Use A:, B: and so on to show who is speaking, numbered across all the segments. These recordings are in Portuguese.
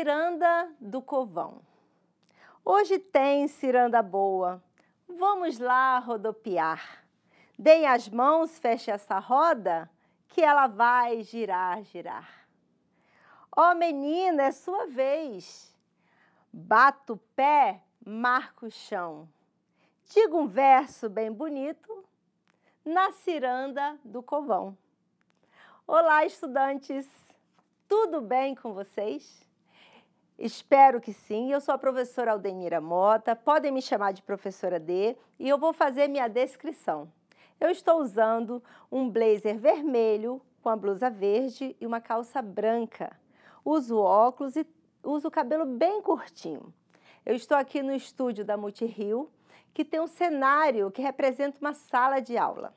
A: Ciranda do Covão. Hoje tem ciranda boa. Vamos lá rodopiar. Deem as mãos, feche essa roda, que ela vai girar, girar. Ó oh, menina, é sua vez. Bato o pé, marco o chão. Diga um verso bem bonito na ciranda do covão. Olá, estudantes! Tudo bem com vocês? Espero que sim. Eu sou a professora Aldenira Mota, podem me chamar de professora D e eu vou fazer minha descrição. Eu estou usando um blazer vermelho com a blusa verde e uma calça branca. Uso óculos e uso o cabelo bem curtinho. Eu estou aqui no estúdio da Multirio, que tem um cenário que representa uma sala de aula.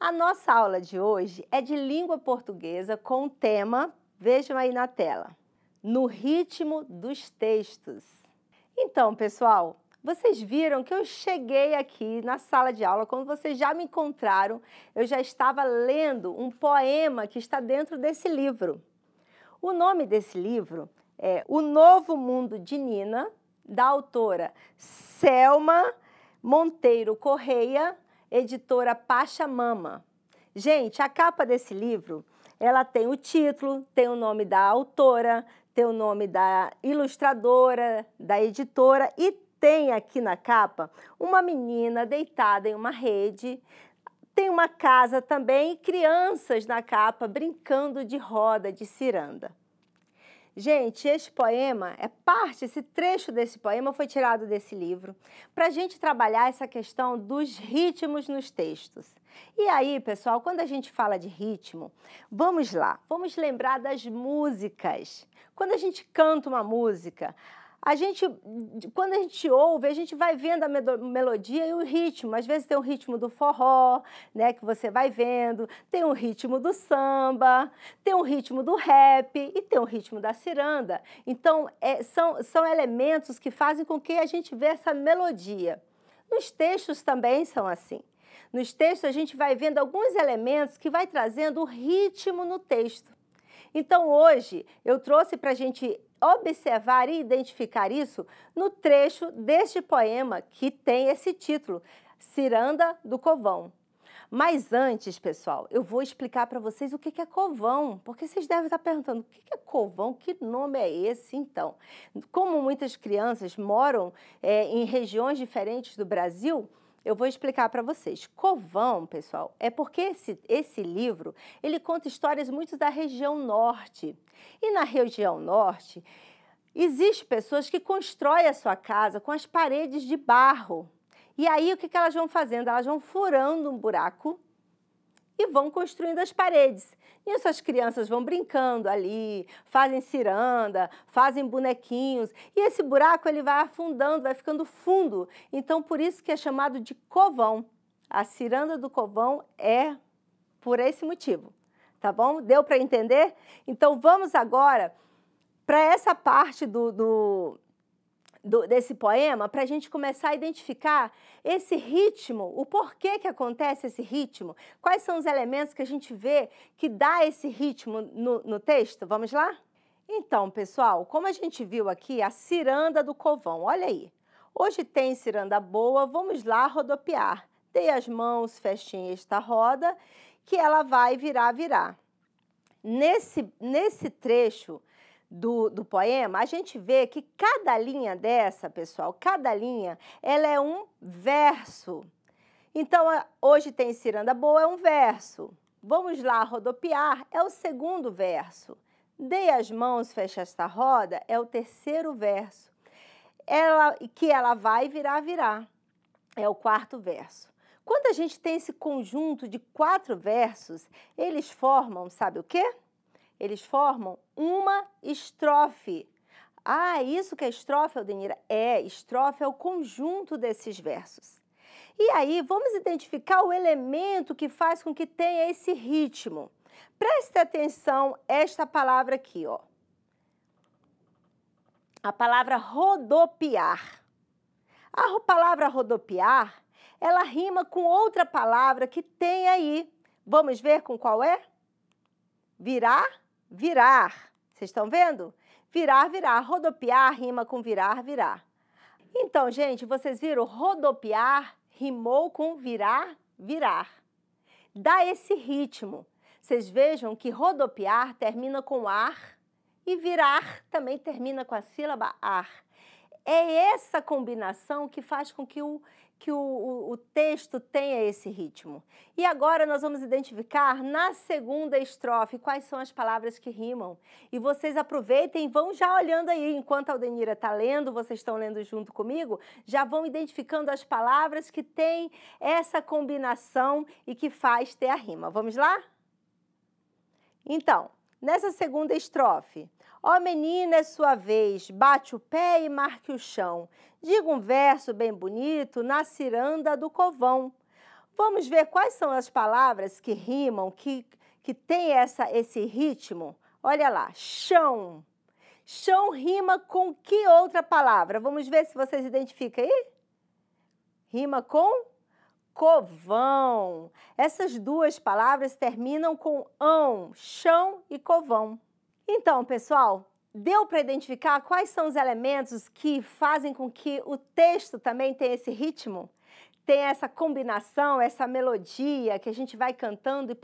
A: A nossa aula de hoje é de língua portuguesa com o tema, vejam aí na tela, no ritmo dos textos. Então, pessoal, vocês viram que eu cheguei aqui na sala de aula, como vocês já me encontraram, eu já estava lendo um poema que está dentro desse livro. O nome desse livro é O Novo Mundo de Nina, da autora Selma Monteiro Correia, editora Pachamama. Gente, a capa desse livro, ela tem o título, tem o nome da autora, tem o nome da ilustradora, da editora e tem aqui na capa uma menina deitada em uma rede. Tem uma casa também e crianças na capa brincando de roda de ciranda. Gente, este poema é parte, esse trecho desse poema foi tirado desse livro, para a gente trabalhar essa questão dos ritmos nos textos. E aí, pessoal, quando a gente fala de ritmo, vamos lá, vamos lembrar das músicas. Quando a gente canta uma música, a gente, quando a gente ouve, a gente vai vendo a melodia e o ritmo. Às vezes tem o ritmo do forró, né, que você vai vendo, tem o ritmo do samba, tem o ritmo do rap e tem o ritmo da ciranda. Então, é, são, são elementos que fazem com que a gente vê essa melodia. Nos textos também são assim. Nos textos, a gente vai vendo alguns elementos que vai trazendo o ritmo no texto. Então, hoje, eu trouxe para a gente observar e identificar isso no trecho deste poema que tem esse título, Ciranda do Covão. Mas antes, pessoal, eu vou explicar para vocês o que é covão, porque vocês devem estar perguntando o que é covão, que nome é esse então? Como muitas crianças moram é, em regiões diferentes do Brasil, eu vou explicar para vocês. Covão, pessoal, é porque esse, esse livro ele conta histórias muito da região norte. E na região norte existem pessoas que constroem a sua casa com as paredes de barro. E aí o que, que elas vão fazendo? Elas vão furando um buraco e vão construindo as paredes. Nisso as crianças vão brincando ali, fazem ciranda, fazem bonequinhos, e esse buraco ele vai afundando, vai ficando fundo. Então por isso que é chamado de covão. A ciranda do covão é por esse motivo. Tá bom? Deu para entender? Então vamos agora para essa parte do, do, do, desse poema para a gente começar a identificar esse ritmo, o porquê que acontece esse ritmo, quais são os elementos que a gente vê que dá esse ritmo no, no texto. Vamos lá? Então, pessoal, como a gente viu aqui, a ciranda do covão, olha aí. Hoje tem ciranda boa, vamos lá rodopiar. Dei as mãos, festinha esta roda, que ela vai virar, virar. Nesse, nesse trecho, do, do poema, a gente vê que cada linha dessa, pessoal, cada linha, ela é um verso. Então, hoje tem Ciranda Boa, é um verso. Vamos lá rodopiar, é o segundo verso. Dei as mãos, fecha esta roda, é o terceiro verso. Ela, que ela vai virar, virar, é o quarto verso. Quando a gente tem esse conjunto de quatro versos, eles formam, sabe o quê? Eles formam uma estrofe. Ah, isso que é estrofe, Aldenira? É, estrofe é o conjunto desses versos. E aí, vamos identificar o elemento que faz com que tenha esse ritmo. Preste atenção esta palavra aqui, ó. A palavra rodopiar. A palavra rodopiar, ela rima com outra palavra que tem aí. Vamos ver com qual é? Virar virar. Vocês estão vendo? Virar, virar. Rodopiar rima com virar, virar. Então, gente, vocês viram? Rodopiar rimou com virar, virar. Dá esse ritmo. Vocês vejam que rodopiar termina com ar e virar também termina com a sílaba ar. É essa combinação que faz com que o que o, o, o, texto tenha esse ritmo. E agora nós vamos identificar na segunda estrofe quais são as palavras que rimam. E vocês aproveitem, vão já olhando aí, enquanto a Aldenira está lendo, vocês estão lendo junto comigo, já vão identificando as palavras que têm essa combinação e que faz ter a rima. Vamos lá? Então, nessa segunda estrofe, Ó oh, menina, é sua vez, bate o pé e marque o chão. Diga um verso bem bonito na ciranda do covão. Vamos ver quais são as palavras que rimam, que, que tem essa, esse ritmo? Olha lá, chão. Chão rima com que outra palavra? Vamos ver se vocês identificam aí? Rima com covão. Essas duas palavras terminam com ão, chão e covão. Então, pessoal, deu para identificar quais são os elementos que fazem com que o texto também tenha esse ritmo? Tem essa combinação, essa melodia que a gente vai cantando, e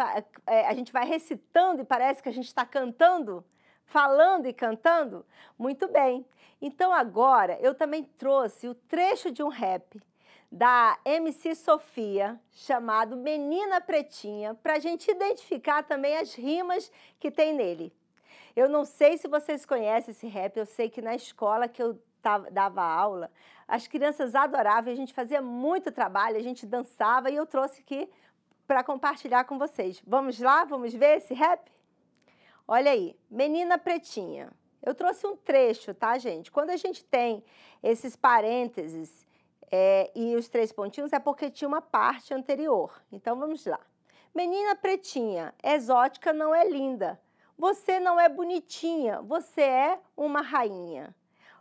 A: é, a gente vai recitando e parece que a gente está cantando? falando e cantando? Muito bem. Então agora eu também trouxe o trecho de um rap da MC Sofia, chamado Menina Pretinha, para a gente identificar também as rimas que tem nele. Eu não sei se vocês conhecem esse rap, eu sei que na escola que eu dava aula, as crianças adoravam, a gente fazia muito trabalho, a gente dançava e eu trouxe aqui para compartilhar com vocês. Vamos lá? Vamos ver esse rap? Olha aí, Menina Pretinha. Eu trouxe um trecho, tá, gente? Quando a gente tem esses parênteses é, e os três pontinhos, é porque tinha uma parte anterior. Então, vamos lá. Menina Pretinha, exótica não é linda você não é bonitinha, você é uma rainha.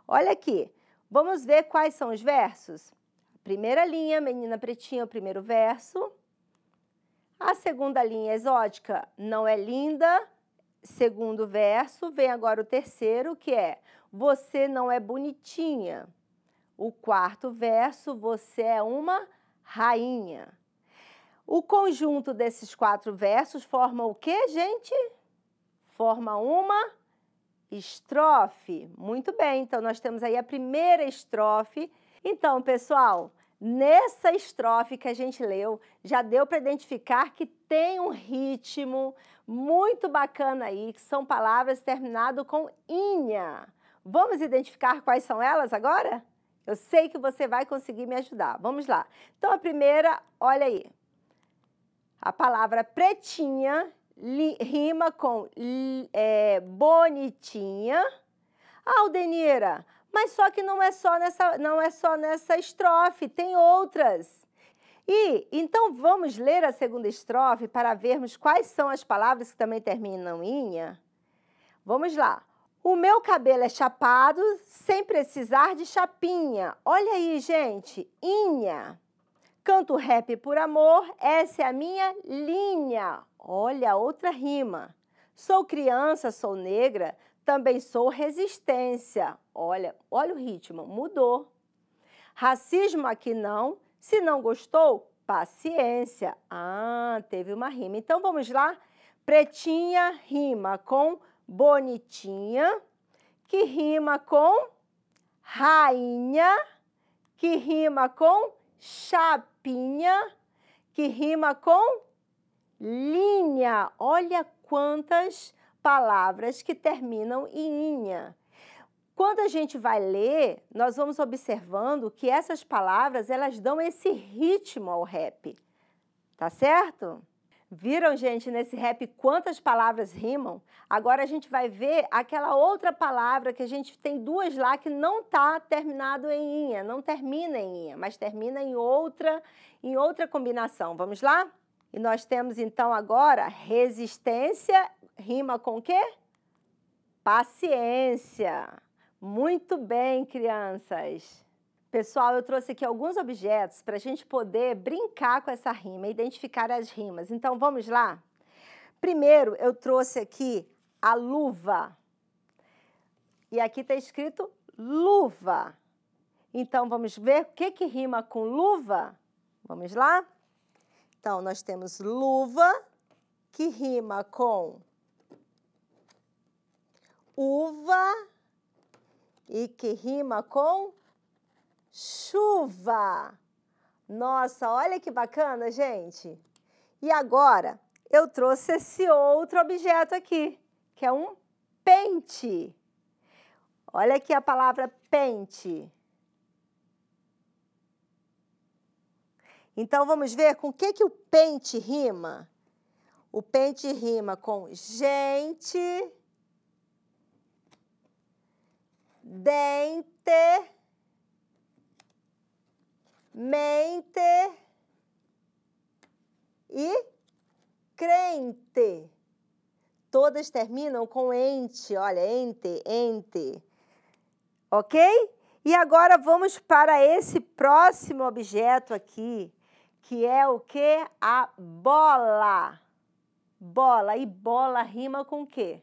A: Olha aqui, vamos ver quais são os versos? Primeira linha, menina pretinha, o primeiro verso. A segunda linha exótica, não é linda. Segundo verso, vem agora o terceiro, que é você não é bonitinha. O quarto verso, você é uma rainha. O conjunto desses quatro versos forma o que, gente? forma uma estrofe. Muito bem, então nós temos aí a primeira estrofe. Então, pessoal, nessa estrofe que a gente leu, já deu para identificar que tem um ritmo muito bacana aí, que são palavras terminadas com inha. Vamos identificar quais são elas agora? Eu sei que você vai conseguir me ajudar. Vamos lá. Então, a primeira, olha aí. A palavra pretinha li, rima com é, bonitinha. Ah, Aldenira, mas só que não é só nessa, não é só nessa estrofe, tem outras. E então vamos ler a segunda estrofe para vermos quais são as palavras que também terminam inha. Vamos lá. O meu cabelo é chapado sem precisar de chapinha. Olha aí, gente, inha. Canto rap por amor, essa é a minha linha. Olha outra rima. Sou criança, sou negra, também sou resistência. Olha, olha o ritmo, mudou. Racismo aqui não. Se não gostou, paciência. Ah, teve uma rima. Então vamos lá. Pretinha rima com bonitinha, que rima com rainha, que rima com chapéu capinha, que rima com linha. Olha quantas palavras que terminam em inha. Quando a gente vai ler, nós vamos observando que essas palavras, elas dão esse ritmo ao rap. Tá certo? Viram, gente, nesse rap quantas palavras rimam? Agora a gente vai ver aquela outra palavra que a gente tem duas lá que não tá terminado em inha, não termina em inha, mas termina em outra, em outra combinação. Vamos lá? E nós temos então agora resistência rima com quê? Paciência. Muito bem, crianças. Pessoal, eu trouxe aqui alguns objetos para a gente poder brincar com essa rima, identificar as rimas. Então, vamos lá? Primeiro, eu trouxe aqui a luva. E aqui está escrito luva. Então, vamos ver o que, que rima com luva? Vamos lá? Então, nós temos luva, que rima com uva e que rima com chuva. Nossa, olha que bacana, gente. E agora eu trouxe esse outro objeto aqui, que é um pente. Olha aqui a palavra pente. Então vamos ver com o que, que o pente rima. O pente rima com gente, dente mente e crente. Todas terminam com ente, olha, ente, ente. Ok? E agora vamos para esse próximo objeto aqui, que é o que? A bola. Bola. E bola rima com o quê?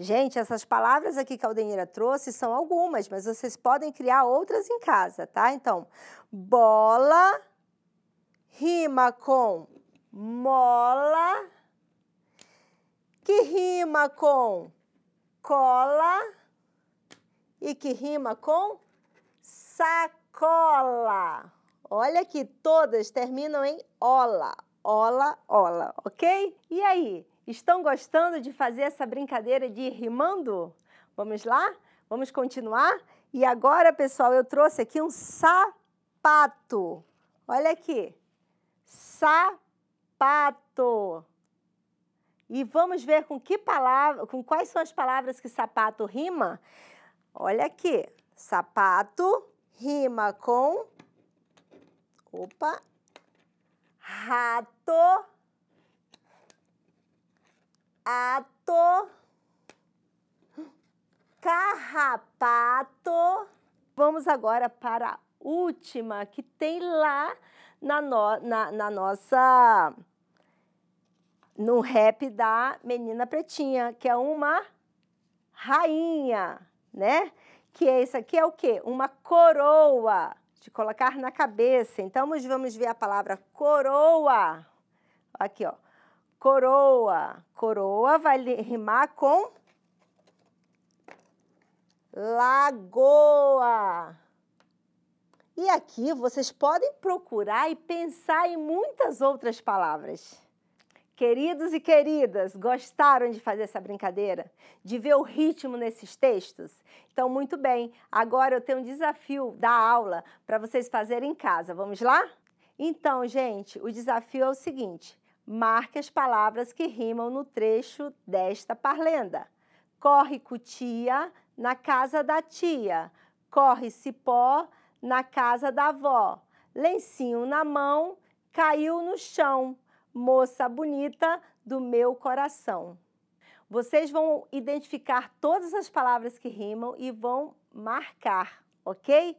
A: Gente, essas palavras aqui que a Aldenira trouxe são algumas, mas vocês podem criar outras em casa, tá? Então, bola rima com mola, que rima com cola e que rima com sacola. Olha que todas terminam em ola, ola, ola, ok? E aí? Estão gostando de fazer essa brincadeira de ir rimando? Vamos lá? Vamos continuar? E agora, pessoal, eu trouxe aqui um sapato. Olha aqui. Sapato. E vamos ver com que palavra, com quais são as palavras que sapato rima? Olha aqui. Sapato rima com Opa. Rato ato, carrapato. Vamos agora para a última que tem lá na, no, na, na nossa no rap da menina pretinha, que é uma rainha, né? Que é isso aqui é o quê? Uma coroa de colocar na cabeça. Então, vamos ver a palavra coroa. Aqui, ó coroa. Coroa vai rimar com lagoa. E aqui vocês podem procurar e pensar em muitas outras palavras. Queridos e queridas, gostaram de fazer essa brincadeira? De ver o ritmo nesses textos? Então, muito bem, agora eu tenho um desafio da aula para vocês fazerem em casa. Vamos lá? Então, gente, o desafio é o seguinte: Marque as palavras que rimam no trecho desta parlenda. Corre cutia na casa da tia, corre cipó na casa da avó. Lencinho na mão, caiu no chão, moça bonita do meu coração. Vocês vão identificar todas as palavras que rimam e vão marcar, ok?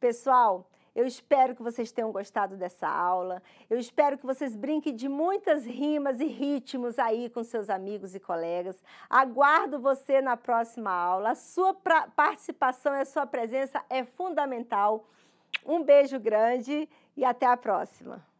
A: Pessoal, eu espero que vocês tenham gostado dessa aula. Eu espero que vocês brinquem de muitas rimas e ritmos aí com seus amigos e colegas. Aguardo você na próxima aula. A sua participação e a sua presença é fundamental. Um beijo grande e até a próxima.